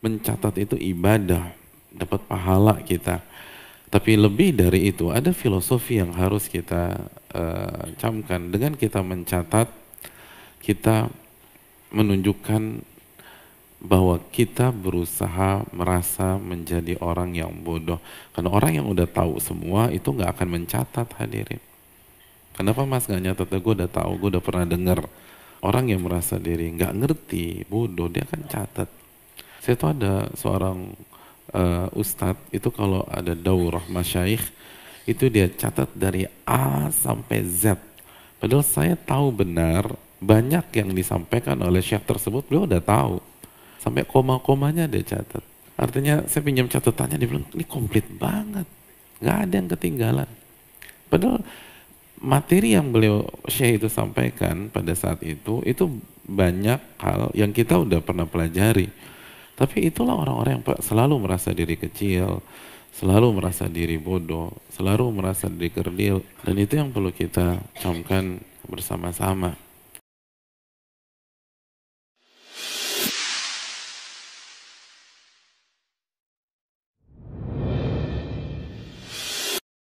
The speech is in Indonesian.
mencatat itu ibadah, dapat pahala kita. Tapi lebih dari itu ada filosofi yang harus kita uh, camkan dengan kita mencatat kita menunjukkan bahwa kita berusaha merasa menjadi orang yang bodoh karena orang yang udah tahu semua itu nggak akan mencatat hadirin kenapa mas nggak nyatat gue udah tahu gue udah pernah dengar orang yang merasa diri nggak ngerti bodoh dia akan catat saya tuh ada seorang uh, ustadz itu kalau ada daurah masyaikh itu dia catat dari A sampai Z. Padahal saya tahu benar banyak yang disampaikan oleh syekh tersebut beliau udah tahu. Sampai koma-komanya dia catat. Artinya saya pinjam catatannya dia bilang ini komplit banget. Nggak ada yang ketinggalan. Padahal materi yang beliau Syekh itu sampaikan pada saat itu itu banyak hal yang kita udah pernah pelajari. Tapi itulah orang-orang yang selalu merasa diri kecil, selalu merasa diri bodoh, selalu merasa diri kerdil, dan itu yang perlu kita camkan bersama-sama.